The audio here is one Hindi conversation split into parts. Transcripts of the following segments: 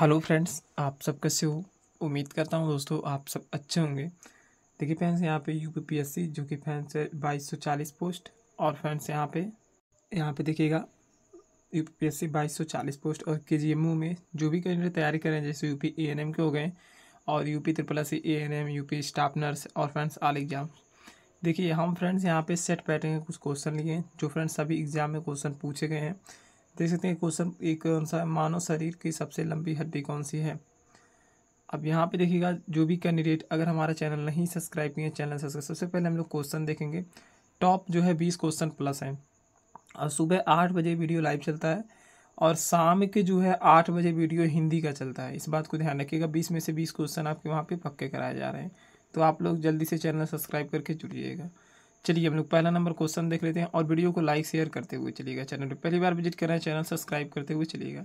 हेलो फ्रेंड्स आप सब कैसे हो उम्मीद करता हूँ दोस्तों आप सब अच्छे होंगे देखिए फ्रेंड्स यहाँ पे यू जो कि फ्रेंड्स है बाईस सौ चालीस पोस्ट और फ्रेंड्स यहाँ पे यहाँ पे देखिएगा U P P S C बाईस सौ चालीस पोस्ट और के जी एम में जो भी कैंडिडेट तैयारी करें जैसे U P A N M के हो गए और U P triple C A N M U P staff nurse और फ्रेंड्स आल एग्ज़ाम देखिए हम फ्रेंड्स यहाँ पे सेट पैटर्न के कुछ क्वेश्चन लिए हैं जो फ्रेंड्स सभी एग्ज़ाम में क्वेश्चन पूछे गए हैं देख सकते हैं क्वेश्चन एक कौन सा मानव शरीर की सबसे लंबी हड्डी कौन सी है अब यहाँ पे देखिएगा जो भी कैंडिडेट अगर हमारा चैनल नहीं सब्सक्राइब किए चैनल सब्सक्राइब सबसे पहले हम लोग क्वेश्चन देखेंगे टॉप जो है बीस क्वेश्चन प्लस हैं और सुबह आठ बजे वीडियो लाइव चलता है और शाम के जो है आठ बजे वीडियो हिंदी का चलता है इस बात को ध्यान रखिएगा बीस में से बीस क्वेश्चन आपके वहाँ पर पक्के कराए जा रहे हैं तो आप लोग जल्दी से चैनल सब्सक्राइब करके जुड़िएगा चलिए हम लोग पहला नंबर क्वेश्चन देख लेते हैं और वीडियो को लाइक शेयर करते हुए चलिएगा चैनल पर पहली बार विजिट कर रहे हैं चैनल सब्सक्राइब करते हुए चलिएगा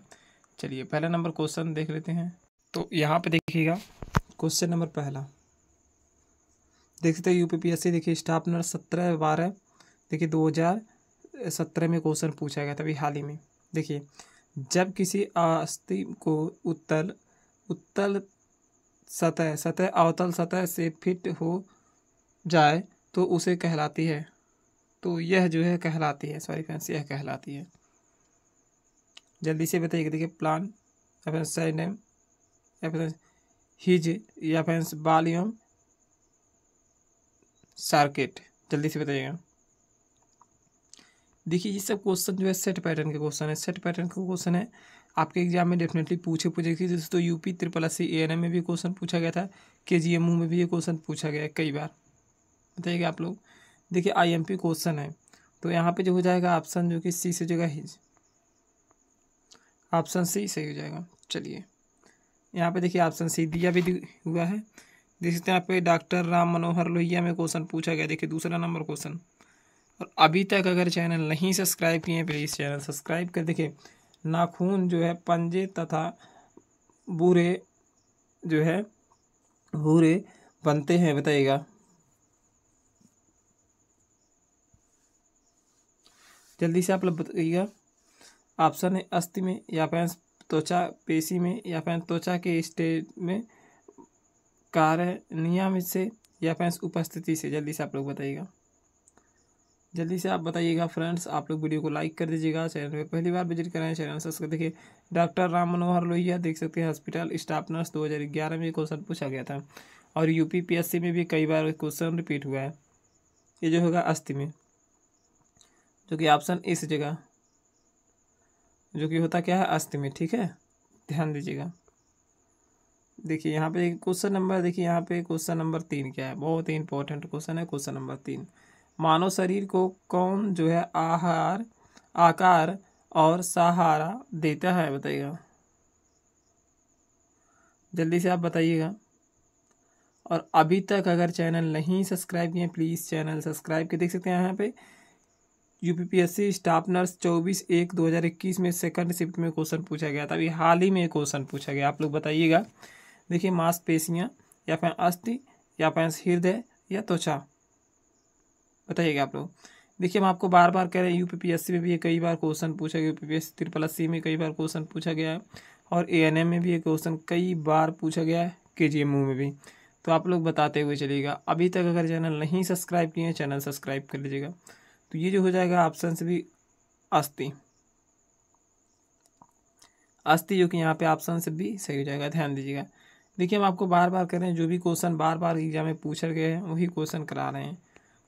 चलिए पहला नंबर क्वेश्चन देख लेते हैं तो यहाँ पे देखिएगा क्वेश्चन नंबर पहला देख सकते हैं सी देखिए स्टाफ नंबर सत्रह बारह देखिए दो हज़ार सत्रह में क्वेश्चन पूछा गया था अभी हाल ही में देखिए जब किसी अस्थि को उत्तल उत्तल सतह सतह अवतल सतह से फिट हो जाए तो उसे कहलाती है तो यह जो है कहलाती है सॉरी फ्रेंड्स यह कहलाती है जल्दी से बताइए देखिए प्लान या फिर सही नेम या फिर हिज या फ्रेंड्स बाल एवं सार्केट जल्दी से बताइएगा देखिए ये सब क्वेश्चन जो है सेट पैटर्न के क्वेश्चन है सेट पैटर्न का क्वेश्चन है आपके एग्जाम में डेफिनेटली पूछे पूछे जैसे तो UP triple C A N M में भी क्वेश्चन पूछा गया था के जी एम में भी ये क्वेश्चन पूछा गया है कई बार बताइएगा आप लोग देखिए आईएमपी क्वेश्चन है तो यहाँ पे जो हो जाएगा ऑप्शन जो कि सी से जो है हिज ऑप्शन सी सही हो जाएगा चलिए यहाँ पे देखिए ऑप्शन सी दिया भी हुआ है देख सकते हैं यहाँ पे डॉक्टर राम मनोहर लोहिया में क्वेश्चन पूछा गया देखिए दूसरा नंबर क्वेश्चन और अभी तक अगर चैनल नहीं सब्सक्राइब किए हैं प्लीज़ चैनल सब्सक्राइब कर देखिए नाखून जो है पंजे तथा बूरे जो है भूरे बनते हैं बताइएगा जल्दी से आप लोग बताइएगा ऑप्शन है अस्थि में या फिर त्वचा पेशी में या फिर त्वचा के स्टेज में कार्य नियम से या फिर उपस्थिति से जल्दी से आप लोग बताइएगा जल्दी से आप बताइएगा फ्रेंड्स आप लोग वीडियो को लाइक कर दीजिएगा चैनल पर पहली बार विजिट करें चैनल सब्सक्राइब देखिए डॉक्टर राम मनोहर लोहिया देख सकते हैं हॉस्पिटल स्टाफ नर्स 2011 में क्वेश्चन पूछा गया था और यूपीपीएससी में भी कई बार क्वेश्चन रिपीट हुआ है ये जो होगा अस्थि में जो कि ऑप्शन इस जगह जो कि होता क्या है अस्थि में ठीक है ध्यान दीजिएगा देखिए यहाँ पे क्वेश्चन नंबर देखिए यहाँ पे क्वेश्चन नंबर तीन क्या है बहुत ही इंपॉर्टेंट क्वेश्चन है क्वेश्चन नंबर तीन मानव शरीर को कौन जो है आहार आकार और सहारा देता है बताइएगा जल्दी से आप बताइएगा और अभी तक अगर चैनल नहीं सब्सक्राइब किए प्लीज़ चैनल सब्सक्राइब के देख सकते हैं यहाँ पे यूपीपीएससी स्टाफ नर्स चौबीस एक दो हज़ार इक्कीस में सेकंड शिफ्ट में क्वेश्चन पूछा गया था अभी हाल ही में क्वेश्चन पूछा गया आप लोग बताइएगा देखिए मांसपेशियाँ या फिर अस्थि या फिर हृदय या त्वचा बताइएगा आप लोग देखिए हम आपको बार बार कह रहे हैं सी में भी ये कई बार क्वेश्चन पूछा गया यूपीपीएससी ट्रिपल अस्सी में कई बार क्वेश्चन पूछा गया है और एम में भी ये क्वेश्चन कई बार पूछा गया है केजीएमयू में भी तो आप लोग बताते हुए चलिएगा अभी तक अगर चैनल नहीं सब्सक्राइब किए हैं चैनल सब्सक्राइब कर लीजिएगा तो ये जो हो जाएगा ऑप्शन से भी अस्थि अस्थि जो कि यहाँ पे ऑप्शन से भी सही हो जाएगा ध्यान दीजिएगा देखिए हम आपको बार बार कर रहे हैं जो भी क्वेश्चन बार बार एग्जाम में पूछे गए हैं वही क्वेश्चन करा रहे हैं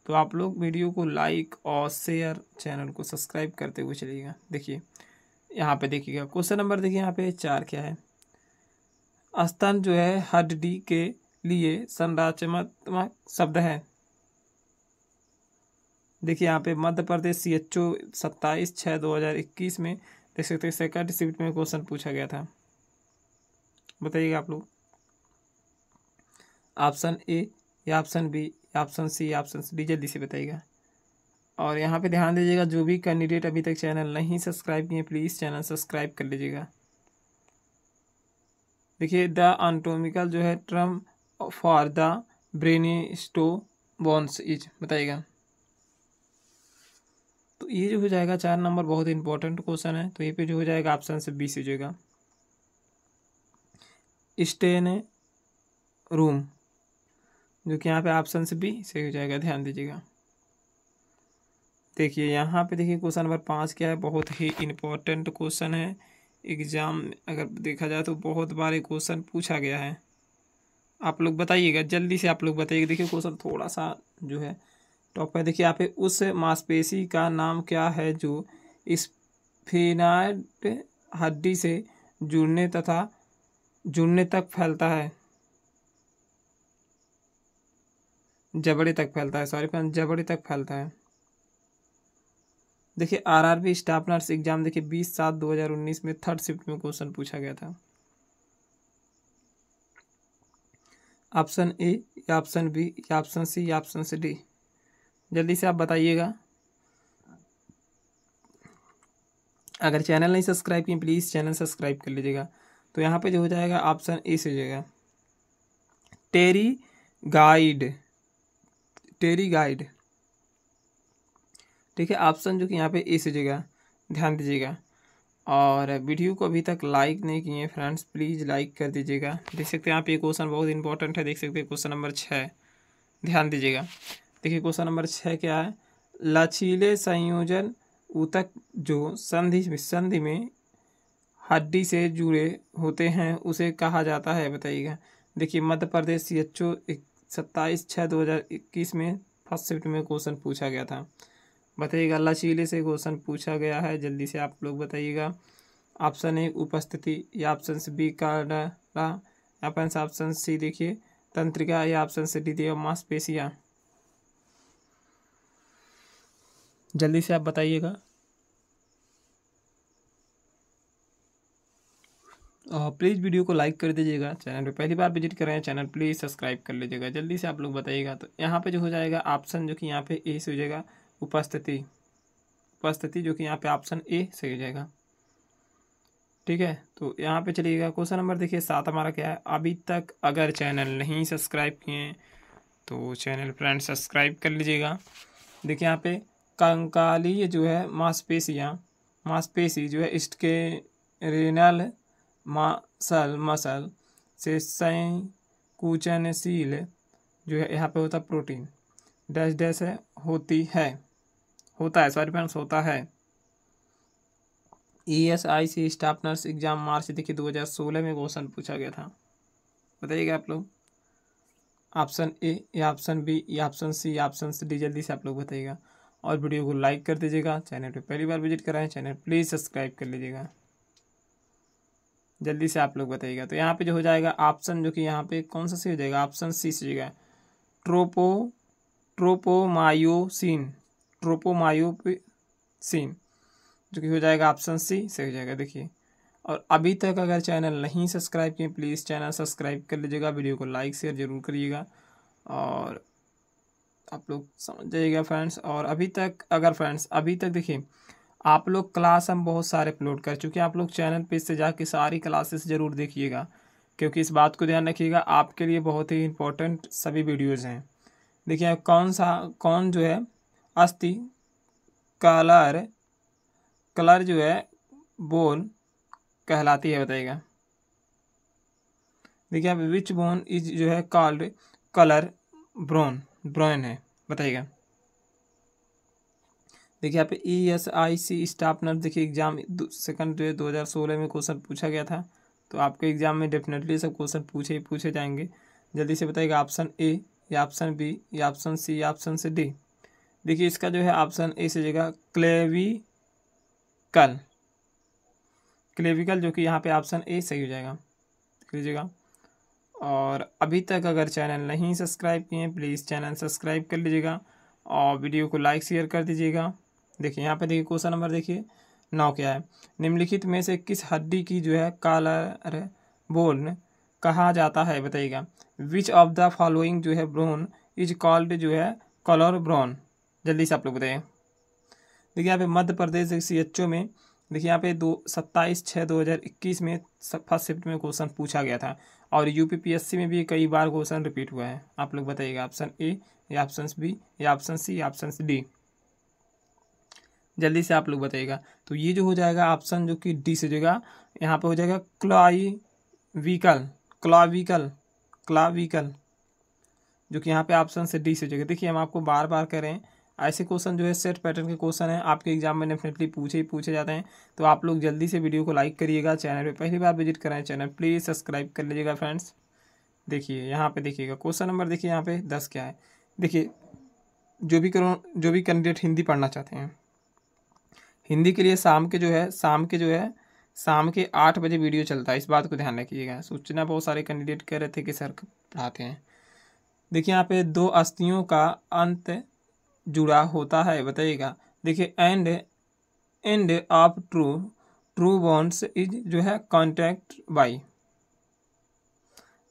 तो आप लोग वीडियो को लाइक और शेयर चैनल को सब्सक्राइब करते हुए चलिएगा देखिए यहाँ पे देखिएगा क्वेश्चन नंबर देखिए यहाँ पे चार क्या है स्तन जो है हड्डी के लिए संरचनात्मक शब्द है देखिए यहाँ पे मध्य प्रदेश सी एच ओ सत्ताईस छः दो हज़ार इक्कीस में देख सकते हैं सेकंड शिफ्ट में क्वेश्चन पूछा गया था बताइएगा आप लोग ऑप्शन ए या ऑप्शन बी या ऑप्शन सी या ऑप्शन डी जल्दी से बताइएगा और यहाँ पे ध्यान दीजिएगा जो भी कैंडिडेट अभी तक चैनल नहीं सब्सक्राइब किए प्लीज़ चैनल सब्सक्राइब कर लीजिएगा देखिए द एनाटोमिकल जो है ट्रम फॉर द ब्रेनी स्टो बॉन्स इज बताइएगा तो ये जो हो जाएगा चार नंबर बहुत इंपॉर्टेंट क्वेश्चन है तो ये पे जो हो जाएगा ऑप्शन से बी से जाएगा स्टे इन रूम जो कि यहाँ पे ऑप्शन से बी सही हो जाएगा ध्यान दीजिएगा देखिए यहाँ पे देखिए क्वेश्चन नंबर पाँच क्या है बहुत ही इम्पोर्टेंट क्वेश्चन है एग्ज़ाम अगर देखा जाए तो बहुत बार ये क्वेश्चन पूछा गया है आप लोग बताइएगा जल्दी से आप लोग बताइएगा देखिए क्वेश्चन थोड़ा सा जो है टॉप है देखिए यहाँ पे उस मांसपेशी का नाम क्या है जो स्फिनाइड हड्डी से जुड़ने तथा जुड़ने तक फैलता है जबड़े तक फैलता है सॉरी फ्रेंड जबड़े तक फैलता है देखिए आरआरबी स्टाफ नर्स एग्जाम देखिए बीस सात दो हज़ार उन्नीस में थर्ड शिफ्ट में क्वेश्चन पूछा गया था ऑप्शन ए या ऑप्शन बी या ऑप्शन सी या ऑप्शन सी डी जल्दी से आप बताइएगा अगर चैनल नहीं सब्सक्राइब किए प्लीज़ चैनल सब्सक्राइब कर लीजिएगा तो यहाँ पे जो हो जाएगा ऑप्शन ए से हो जाएगा टेरी गाइड टेरी गाइड ठीक है ऑप्शन जो कि यहाँ पे ए से जाएगा ध्यान दीजिएगा और वीडियो को अभी तक लाइक नहीं किए फ्रेंड्स प्लीज़ लाइक कर दीजिएगा देख सकते हैं आप ये क्वेश्चन बहुत इंपॉर्टेंट है देख सकते हैं क्वेश्चन नंबर छः ध्यान दीजिएगा देखिए क्वेश्चन नंबर छः क्या है लचीले संयोजन ऊतक जो संधि संधि में हड्डी से जुड़े होते हैं उसे कहा जाता है बताइएगा देखिए मध्य प्रदेश सी एच ओ सत्ताईस छः दो हज़ार इक्कीस में फर्स्ट शिफ्ट में क्वेश्चन पूछा गया था बताइएगा लचीले से क्वेश्चन पूछा गया है जल्दी से आप लोग बताइएगा ऑप्शन ए उपस्थिति या ऑप्शन बी कार्डरा ऑप्शन सी देखिए तंत्रिका या ऑप्शन सी डी मांसपेशियाँ जल्दी से आप बताइएगा प्लीज़ वीडियो को लाइक कर दीजिएगा चैनल पे पहली बार विजिट कर रहे हैं चैनल प्लीज़ सब्सक्राइब कर लीजिएगा जल्दी से आप लोग बताइएगा तो यहाँ पे जो हो जाएगा ऑप्शन जो कि यहाँ पे ए से हो जाएगा उपस्थिति उपस्थिति जो कि यहाँ पे ऑप्शन ए सही हो जाएगा ठीक है तो यहाँ पे चलिएगा क्वेश्चन नंबर देखिए सात हमारा क्या है अभी तक अगर चैनल नहीं सब्सक्राइब किए तो चैनल फ्रेंड सब्सक्राइब कर लीजिएगा देखिए यहाँ पर कंकालीय जो है मांसपेशियाँ मांसपेशी जो है इष्ट के रेनल मसल मसल से संकुचनशील जो है यहाँ पे होता प्रोटीन डैश डैश है होती है होता है सॉरी फ्रेंड्स होता है E S I C staff nurse exam March देखिए 2016 में क्वेश्चन पूछा गया था बताइएगा आप लोग ऑप्शन ए या ऑप्शन बी या ऑप्शन सी या ऑप्शन डी जल्दी से आप लोग बताइएगा और वीडियो को लाइक कर दीजिएगा चैनल पर पहली बार विजिट कराएं चैनल प्लीज़ सब्सक्राइब कर लीजिएगा जल्दी से आप लोग बताइएगा तो यहाँ पे जो हो जाएगा ऑप्शन जो कि यहाँ पे कौन सा सी हो जाएगा ऑप्शन सी से जाएगा ट्रोपो ट्रोपोमायोसिन ट्रोपोमायोसिन जो कि हो जाएगा ऑप्शन सी से हो जाएगा देखिए और अभी तक अगर चैनल नहीं सब्सक्राइब किए प्लीज़ चैनल सब्सक्राइब कर लीजिएगा वीडियो को लाइक शेयर ज़रूर करिएगा और आप लोग समझ जाइएगा फ्रेंड्स और अभी तक अगर फ्रेंड्स अभी तक देखिए आप लोग क्लास हम बहुत सारे अपलोड कर चुके हैं आप लोग चैनल पे इससे जाके सारी क्लासेस ज़रूर देखिएगा क्योंकि इस बात को ध्यान रखिएगा आपके लिए बहुत ही इंपॉर्टेंट सभी वीडियोज़ हैं देखिए कौन सा कौन जो है अस्थि कलर कलर जो है बोन कहलाती है बताइएगा देखिए अब विच बोन इज जो है कॉल्ड कलर ब्रोन ब्रोन है बताइएगा देखिए यहाँ पे E S I C staff nurse देखिए एग्जाम सेकंड दो हज़ार सोलह में क्वेश्चन पूछा गया था तो आपके एग्जाम में डेफिनेटली सब क्वेश्चन पूछे ही पूछे जाएंगे जल्दी से बताइएगा ऑप्शन ए या ऑप्शन बी या ऑप्शन सी या ऑप्शन से डी देखिए इसका जो है ऑप्शन ए से जगह क्लेविकल क्लेविकल जो कि यहाँ पे ऑप्शन ए सही हो जाएगा देख लीजिएगा और अभी तक अगर चैनल नहीं सब्सक्राइब किए प्लीज़ चैनल सब्सक्राइब कर लीजिएगा और वीडियो को लाइक शेयर कर दीजिएगा देखिए यहाँ पर देखिए क्वेश्चन नंबर देखिए नौ क्या है निम्नलिखित में से किस हड्डी की जो है कालर बोन कहा जाता है बताइएगा विच ऑफ द फॉलोइंग जो है ब्रोन इज कॉल्ड जो है कलर ब्रोन जल्दी से आप लोग बताइए देखिए यहाँ पे मध्य प्रदेश सी एच ओ में देखिए यहाँ पे दो सत्ताईस छः दो हज़ार इक्कीस में फर्स्ट शिफ्ट में क्वेश्चन पूछा गया था और यूपीपीएससी में भी कई बार क्वेश्चन रिपीट हुआ है आप लोग बताइएगा ऑप्शन ए या ऑप्शन बी या ऑप्शन सी या ऑप्शन डी जल्दी से आप लोग बताइएगा तो ये जो हो जाएगा ऑप्शन जो कि डी से जगह यहाँ पे हो जाएगा क्लाई व्हीकल क्लाविकल क्लाविकल जो कि यहाँ पे ऑप्शन से डी से जगह देखिए हम आपको बार बार करें ऐसे क्वेश्चन जो है सेट पैटर्न के क्वेश्चन हैं आपके एग्जाम में डेफिनेटली पूछे ही पूछे जाते हैं तो आप लोग जल्दी से वीडियो को लाइक करिएगा चैनल पर पहली बार विजिट कराएं चैनल प्लीज़ सब्सक्राइब कर लीजिएगा फ्रेंड्स देखिए यहाँ पे देखिएगा क्वेश्चन नंबर देखिए यहाँ पे दस क्या है देखिए जो भी करो जो भी कैंडिडेट हिंदी पढ़ना चाहते हैं हिंदी के लिए शाम के जो है शाम के जो है शाम के आठ बजे वीडियो चलता है इस बात को ध्यान रखिएगा सूचना बहुत सारे कैंडिडेट कह रहे थे कि सर पढ़ाते हैं देखिए यहाँ पे दो अस्थियों का अंत जुड़ा होता है बताइएगा देखिए end end of true true bonds is जो है कॉन्टैक्ट बाई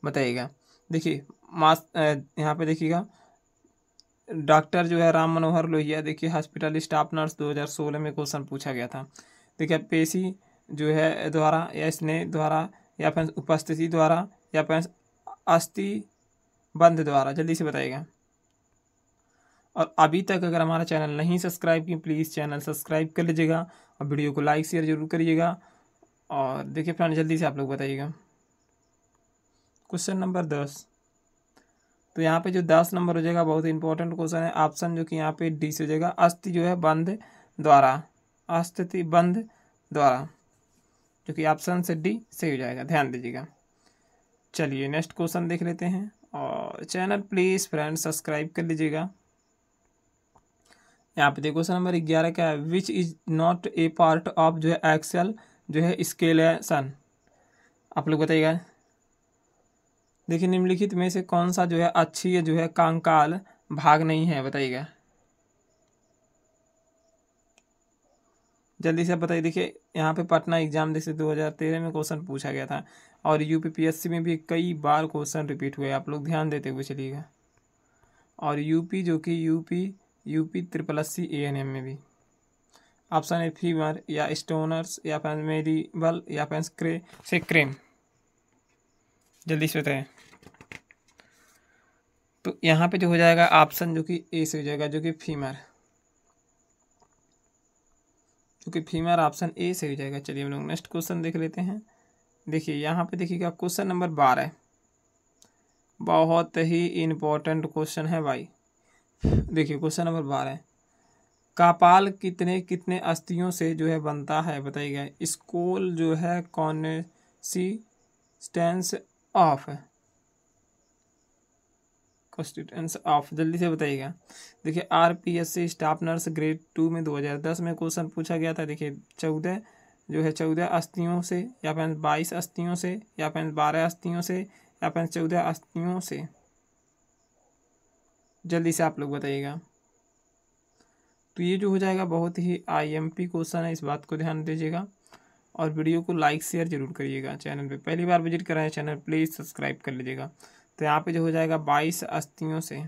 बताइएगा देखिए मास यहाँ पे देखिएगा डॉक्टर जो है राम मनोहर लोहिया देखिए हॉस्पिटल स्टाफ नर्स 2016 में क्वेश्चन पूछा गया था देखिए पेशी जो है द्वारा या स्नेह द्वारा या फिर उपस्थिति द्वारा या फिर अस्थि बंध द्वारा जल्दी से बताइएगा और अभी तक अगर हमारा चैनल नहीं सब्सक्राइब किया प्लीज़ चैनल सब्सक्राइब कर लीजिएगा और वीडियो को लाइक शेयर ज़रूर करिएगा और देखिए फ्रेंड जल्दी से आप लोग बताइएगा क्वेश्चन नंबर दस तो यहाँ पे जो दस नंबर हो जाएगा बहुत इंपॉर्टेंट क्वेश्चन है ऑप्शन जो कि यहाँ पे डी से हो जाएगा अस्थि जो है बंद द्वारा अस्थिति बंद द्वारा जो कि ऑप्शन से डी सही हो जाएगा ध्यान दीजिएगा चलिए नेक्स्ट क्वेश्चन देख लेते हैं और चैनल प्लीज़ फ्रेंड सब्सक्राइब कर लीजिएगा यहाँ पे देखो क्वेश्चन नंबर ग्यारह क्या है which is not a part of जो है एक्सेल जो है स्केल है सन आप लोग बताइएगा देखिए निम्नलिखित में से कौन सा जो है अच्छी है जो है कांकाल भाग नहीं है बताइएगा जल्दी से आप बताइए देखिए यहाँ पे पटना एग्जाम जैसे 2013 में क्वेश्चन पूछा गया था और यूपीपीएससी में भी कई बार क्वेश्चन रिपीट हुए आप लोग ध्यान देते हुए चलिएगा और यूपी जो कि UP UP triple S C N M में भी ऑप्शन ए फीवर या स्टोनर्स या पेंसमेरिबल या क्रे से क्रेम जल्दी से बताएं तो यहाँ पे जो हो जाएगा ऑप्शन जो कि ए से हो जाएगा जो कि फीमर जो कि फीमर ऑप्शन ए से हो जाएगा चलिए हम लोग नेक्स्ट क्वेश्चन देख लेते हैं देखिए यहाँ पे देखिएगा क्वेश्चन नंबर बारह बहुत ही इम्पोर्टेंट क्वेश्चन है भाई देखिए क्वेश्चन नंबर बारह कापाल कितने कितने अस्थियों से जो है बनता है बताइएगा स्कोल जो है कौन सी स्टेंस ऑफ कॉन्स्टिट्यूंस ऑफ जल्दी से बताइएगा देखिए R P S C staff nurse grade two में 2010 में क्वेश्चन पूछा गया था देखिए चौदह जो है चौदह अस्थियों से या फिर बाईस अस्थियों से या फिर बारह अस्थियों से या फिर चौदह अस्थियों से जल्दी से आप लोग बताइएगा तो ये जो हो जाएगा बहुत ही आईएमपी क्वेश्चन है इस बात को ध्यान दीजिएगा और वीडियो को लाइक शेयर जरूर करिएगा चैनल पे पहली बार विजिट कर रहे हैं चैनल प्लीज़ सब्सक्राइब कर लीजिएगा तो यहाँ पे जो हो जाएगा बाईस अस्थियों से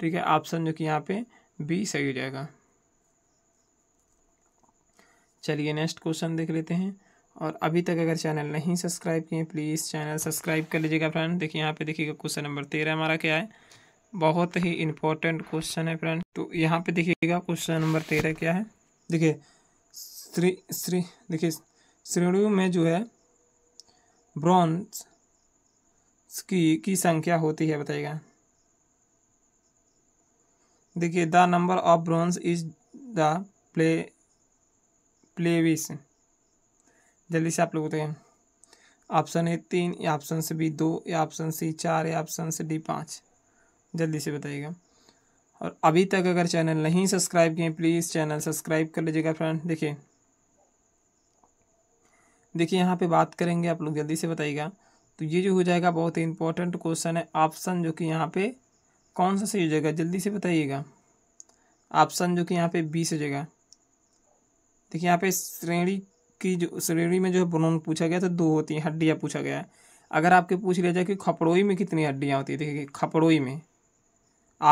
ठीक है ऑप्शन जो कि यहाँ पे बी सही हो जाएगा चलिए नेक्स्ट क्वेश्चन देख लेते हैं और अभी तक अगर चैनल नहीं सब्सक्राइब किए प्लीज़ चैनल सब्सक्राइब कर लीजिएगा फ्रेंड देखिए यहाँ पे देखिएगा क्वेश्चन नंबर तेरह हमारा क्या है बहुत ही इम्पोर्टेंट क्वेश्चन है फ्रेंड तो यहाँ पे देखिएगा क्वेश्चन नंबर तेरह क्या है देखिए श्री श्री देखिए श्रेणियों में जो है ब्रॉन्ज की की संख्या होती है बताइएगा देखिए the number of bones is the play pelvis जल्दी से आप लोग बताइए ऑप्शन ए तीन या ऑप्शन से बी दो या ऑप्शन सी चार या ऑप्शन से डी पाँच जल्दी से बताइएगा और अभी तक अगर चैनल नहीं सब्सक्राइब किए प्लीज़ चैनल सब्सक्राइब कर लीजिएगा फ्रेंड देखिए देखिए यहाँ पे बात करेंगे आप लोग जल्दी से बताइएगा तो ये जो हो जाएगा बहुत ही इंपॉर्टेंट क्वेश्चन है ऑप्शन जो कि यहाँ पे कौन सा सही हो जाएगा जल्दी से बताइएगा ऑप्शन जो कि यहाँ पे बी से हो जाएगा देखिए यहाँ पे श्रेणी की जो शरीर में जो है बोनोन पूछा गया तो दो होती हैं हड्डियाँ पूछा गया है अगर आपके पूछ लिया जाए कि खपड़ोई में कितनी हड्डियाँ होती हैं देखिए खपड़ोई में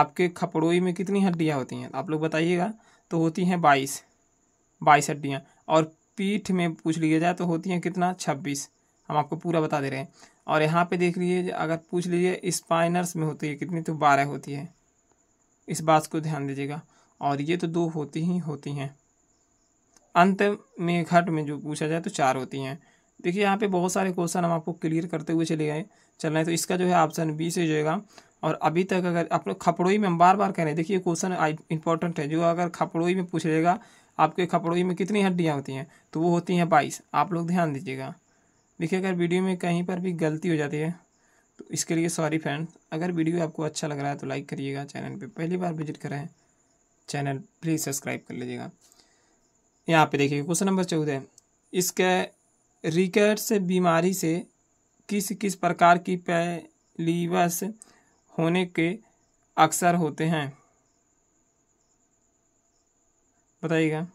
आपके खपड़ोई में कितनी हड्डियाँ होती हैं आप लोग बताइएगा तो होती हैं बाईस बाईस हड्डियाँ और पीठ में पूछ लिया जाए तो होती हैं कितना छब्बीस हम आपको पूरा बता दे रहे हैं और यहाँ पे देख लीजिए अगर पूछ लीजिए स्पाइनर्स में होती है कितनी तो बारह होती है इस बात को ध्यान दीजिएगा और ये तो दो होती ही होती हैं अंत में घट में जो पूछा जाए तो चार होती हैं देखिए यहाँ पे बहुत सारे क्वेश्चन हम आपको क्लियर करते हुए चले गए चल रहे हैं तो इसका जो है ऑप्शन बी से जाएगा और अभी तक अगर आप लोग खपड़ोई में हम बार बार कह रहे हैं देखिए क्वेश्चन इंपॉर्टेंट है जो अगर खपड़ोई में पूछ लेगा आपके खपड़ोई में कितनी हड्डियाँ होती हैं तो वो होती हैं बाईस आप लोग ध्यान दीजिएगा देखिए अगर वीडियो में कहीं पर भी गलती हो जाती है तो इसके लिए सॉरी फ्रेंड अगर वीडियो आपको अच्छा लग रहा है तो लाइक करिएगा चैनल पर पहली बार विजिट करें चैनल प्लीज़ सब्सक्राइब कर लीजिएगा यहाँ पे देखिए क्वेश्चन नंबर चौदह इसके रिकेट से बीमारी से किस किस प्रकार की पैलीवस होने के अक्सर होते हैं बताइएगा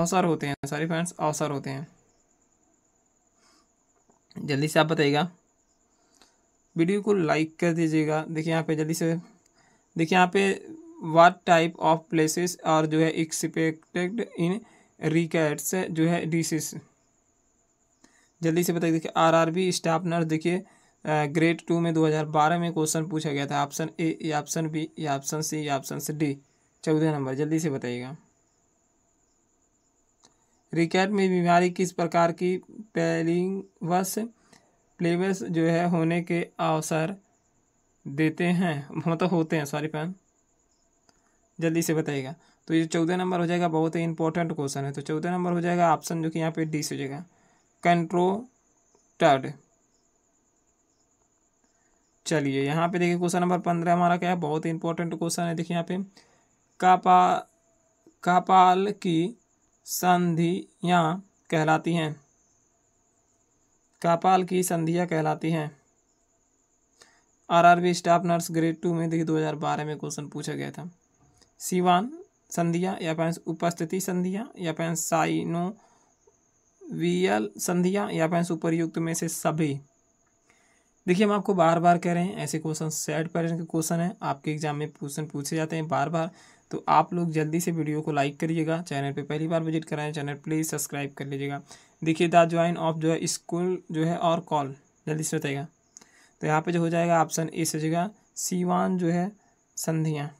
अवसर होते हैं सॉरी फ्रेंड्स अवसर होते हैं जल्दी से आप बताइएगा वीडियो को लाइक कर दीजिएगा देखिए यहाँ पे जल्दी से देखिए यहाँ पे वाट टाइप ऑफ प्लेसेस और जो है एक्सपेक्टेड इन रिकैट्स जो है डिसिस जल्दी से बताइए देखिए आरआरबी स्टाफ नर्स देखिए ग्रेड टू में 2012 में क्वेश्चन पूछा गया था ऑप्शन ए या ऑप्शन बी या ऑप्शन सी या ऑप्शन डी चौदह नंबर जल्दी से बताइएगा रिकैट में बीमारी किस प्रकार की वस प्लेवस जो है होने के अवसर देते हैं मतलब होते हैं सॉरी पैन जल्दी से बताइएगा तो ये चौदह नंबर हो जाएगा बहुत ही इंपॉर्टेंट क्वेश्चन है तो चौदह नंबर हो जाएगा ऑप्शन जो कि यहाँ पे डी से हो जाएगा कंट्रोटर्ड चलिए यहाँ पे देखिए क्वेश्चन नंबर पंद्रह हमारा क्या है बहुत ही इंपॉर्टेंट क्वेश्चन है देखिए यहाँ पे कापा कापाल की संधियाँ कहलाती हैं कापाल की संधियाँ कहलाती हैं RRB staff nurse grade two में देखिए 2012 में क्वेश्चन पूछा गया था सीवान संधियाँ या फिर उपस्थिति संधियाँ या फिर वियल संधियाँ या फिर उपरयुक्त में से सभी देखिए हम आपको बार बार कह रहे हैं ऐसे क्वेश्चन सेट पैटर्न के क्वेश्चन हैं आपके एग्जाम में क्वेश्चन पूछे जाते हैं बार बार तो आप लोग जल्दी से वीडियो को लाइक करिएगा चैनल पे पहली बार विजिट कराएं चैनल प्लीज़ सब्सक्राइब कर लीजिएगा देखिए द ज्वाइन ऑफ जो है स्कूल जो है और कॉल जल्दी से बताएगा तो यहाँ पर जो हो जाएगा ऑप्शन ए से जगह सी वन जो है संधियाँ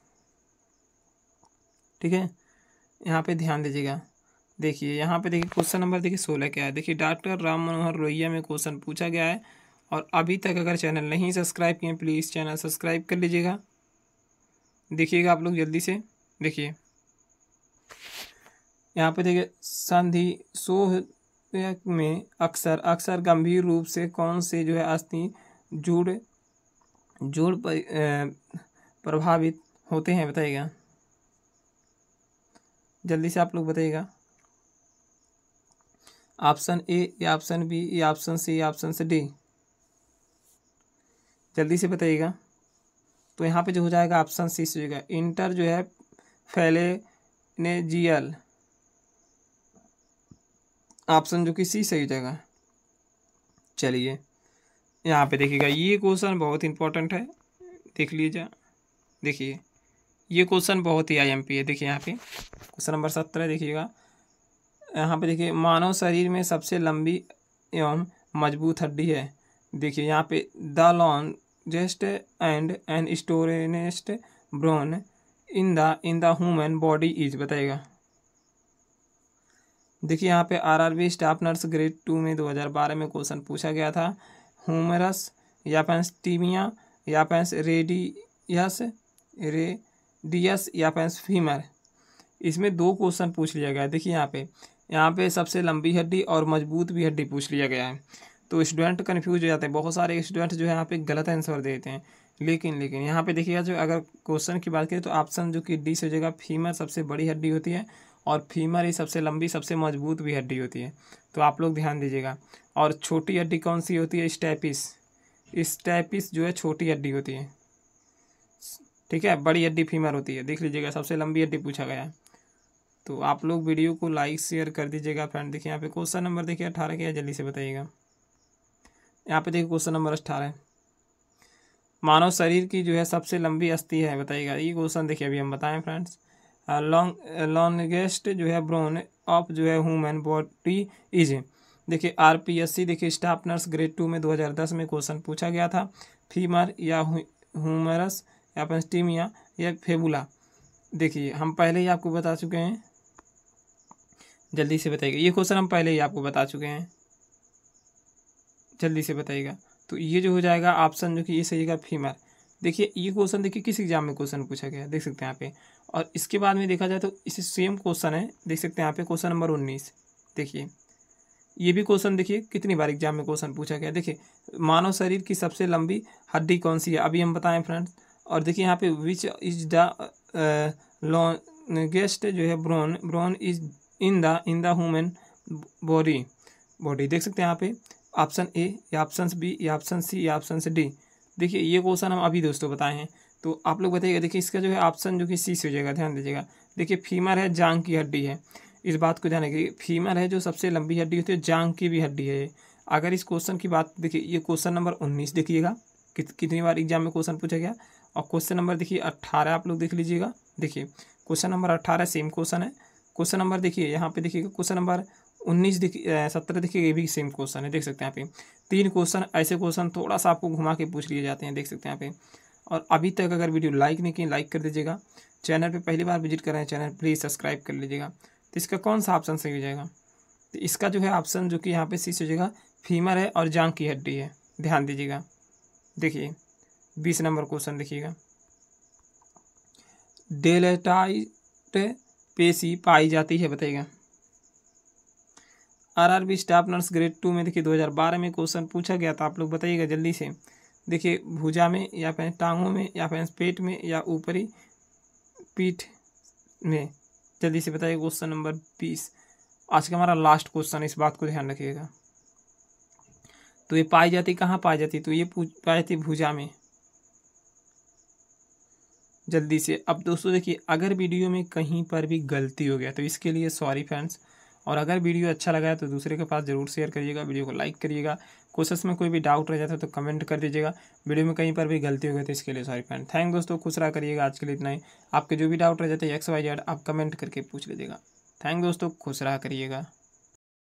ठीक है यहाँ पे ध्यान दीजिएगा देखिए यहाँ पे देखिए क्वेश्चन नंबर देखिए सोलह क्या है देखिए डॉक्टर राम मनोहर लोहिया में क्वेश्चन पूछा गया है और अभी तक अगर चैनल नहीं सब्सक्राइब किए प्लीज़ चैनल सब्सक्राइब कर लीजिएगा देखिएगा आप लोग जल्दी से देखिए यहाँ पे देखिए संधि सोह में अक्सर अक्सर गंभीर रूप से कौन से जो है अस्थि जुड़ जोड़ प्रभावित होते हैं बताइएगा जल्दी से आप लोग बताइएगा ऑप्शन ए या ऑप्शन बी या ऑप्शन सी या ऑप्शन से डी जल्दी से बताइएगा तो यहाँ पे जो हो जाएगा ऑप्शन सी से होगा इंटर जो है फैले ने जी एल ऑप्शन जो कि सी सही हो जाएगा चलिए यहाँ पे देखिएगा ये क्वेश्चन बहुत इंपॉर्टेंट है देख लीजिए देखिए ये क्वेश्चन बहुत ही आई एम पी है देखिए यहाँ पे क्वेश्चन नंबर सत्रह देखिएगा यहाँ पे देखिए मानव शरीर में सबसे लंबी एवं मजबूत हड्डी है देखिए यहाँ पे the longest and an shortest bone in the in the human body is बताएगा देखिए यहाँ पे RRB staff nurse grade two में 2012 में क्वेश्चन पूछा गया था ह्यूमरस यापेंस टीमिया या यापेंस रेडियस रे एस या पेंस फीमर इसमें दो क्वेश्चन पूछ लिया गया है देखिए यहाँ पे यहाँ पे सबसे लंबी हड्डी और मजबूत भी हड्डी पूछ लिया गया है तो स्टूडेंट कन्फ्यूज हो जाते हैं बहुत सारे स्टूडेंट जो है यहाँ पे गलत आंसर देते हैं लेकिन लेकिन यहाँ पे देखिएगा जो अगर क्वेश्चन की बात करें तो ऑप्शन जो कि डी से हो जाएगा फीमर सबसे बड़ी हड्डी होती है और फीमर ही सबसे लंबी सबसे मजबूत भी हड्डी होती है तो आप लोग ध्यान दीजिएगा और छोटी हड्डी कौन सी होती है स्टैपिस स्टैपिस जो है छोटी हड्डी होती है ठीक है बड़ी हड्डी फीमर होती है देख लीजिएगा सबसे लंबी हड्डी पूछा गया है तो आप लोग वीडियो को लाइक शेयर कर दीजिएगा फ्रेंड देखिए यहाँ पे क्वेश्चन नंबर देखिए अठारह क्या जल्दी से बताइएगा यहाँ पे देखिए क्वेश्चन नंबर अठारह मानव शरीर की जो है सबसे लंबी अस्थि है बताइएगा ये क्वेश्चन देखिए अभी हम बताएं फ्रेंड्स लॉन्ग लॉन्गेस्ट जो है ब्रोन ऑफ जो है ह्यूमन बॉडी इज देखिए आरपीएससी देखिए स्टाफ नर्स ग्रेड टू में 2010 में क्वेश्चन पूछा गया था फीमर या ह्यूमरस हु, या पेस्टीमिया या फेबुला देखिए हम पहले ही आपको बता चुके हैं जल्दी से बताइएगा ये क्वेश्चन हम पहले ही आपको बता चुके हैं जल्दी से बताइएगा तो ये जो हो जाएगा ऑप्शन जो कि ये सही रहेगा फीमर देखिए ये क्वेश्चन देखिए किस एग्जाम में क्वेश्चन पूछा गया देख सकते हैं यहाँ पे और इसके बाद में देखा जाए तो इसे सेम क्वेश्चन है देख सकते हैं यहाँ पे क्वेश्चन नंबर उन्नीस देखिए ये भी क्वेश्चन देखिए कितनी बार एग्जाम में क्वेश्चन पूछा गया देखिए मानव शरीर की सबसे लंबी हड्डी कौन सी है अभी हम बताएं फ्रेंड्स और देखिए यहाँ पे विच इज द लॉन्गेस्ट जो है bone bone is in the in the human body body देख सकते हैं यहाँ पे ऑप्शन ए या ऑप्शन बी या ऑप्शन सी या ऑप्शन डी देखिए ये क्वेश्चन हम अभी दोस्तों बताए हैं तो आप लोग बताइएगा देखिए इसका जो है ऑप्शन जो कि सी से हो जाएगा ध्यान दीजिएगा देखिए फीमर है जांग की हड्डी है इस बात को ध्यान रखिए फीमर है जो सबसे लंबी हड्डी होती है जांग की भी हड्डी है अगर इस क्वेश्चन की बात देखिए ये क्वेश्चन नंबर उन्नीस देखिएगा कितनी बार एग्जाम में क्वेश्चन पूछा गया और क्वेश्चन नंबर देखिए अट्ठारह आप लोग देख लीजिएगा देखिए क्वेश्चन नंबर अट्ठारह सेम क्वेश्चन है क्वेश्चन नंबर देखिए यहाँ पे देखिएगा क्वेश्चन नंबर उन्नीस देखिए सत्रह देखिए ये भी सेम क्वेश्चन है देख सकते हैं यहाँ पे तीन क्वेश्चन ऐसे क्वेश्चन थोड़ा सा आपको घुमा के पूछ लिए जाते हैं देख सकते हैं यहाँ पे और अभी तक अगर वीडियो लाइक नहीं किए लाइक कर दीजिएगा चैनल पे पहली बार विजिट कर रहे हैं चैनल प्लीज़ सब्सक्राइब कर लीजिएगा तो इसका कौन सा ऑप्शन सही हो जाएगा तो इसका जो है ऑप्शन जो कि यहाँ पे सी हो जाएगा फीमर है और जांग की हड्डी है ध्यान दीजिएगा देखिए बीस नंबर क्वेश्चन देखिएगा डेलेटाइट पेशी पाई जाती है बताइएगा RRB staff nurse grade two में देखिए 2012 में क्वेश्चन पूछा गया था आप लोग बताइएगा जल्दी से देखिए भुजा में या फिर टांगों में या फिर पेट में या ऊपरी पीठ में जल्दी से बताइए क्वेश्चन नंबर बीस आज का हमारा लास्ट क्वेश्चन इस बात को ध्यान रखिएगा तो ये पाई जाती कहाँ पाई जाती तो ये पाई जाती भुजा में जल्दी से अब दोस्तों देखिए अगर वीडियो में कहीं पर भी गलती हो गया तो इसके लिए सॉरी फ्रेंड्स और अगर वीडियो अच्छा लगा है तो दूसरे के पास जरूर शेयर करिएगा वीडियो को लाइक करिएगा क्वेश्चन में कोई भी डाउट रह जाता है तो कमेंट कर दीजिएगा वीडियो में कहीं पर भी गलती हो गई तो इसके लिए सॉरी फ्रेंड थैंक दोस्तों खुश रहा करिएगा आज के लिए इतना ही आपके जो भी डाउट रह जाते हैं एक्स वाई जेड आप कमेंट करके पूछ लीजिएगा थैंक दोस्तों खुश रहा करिएगा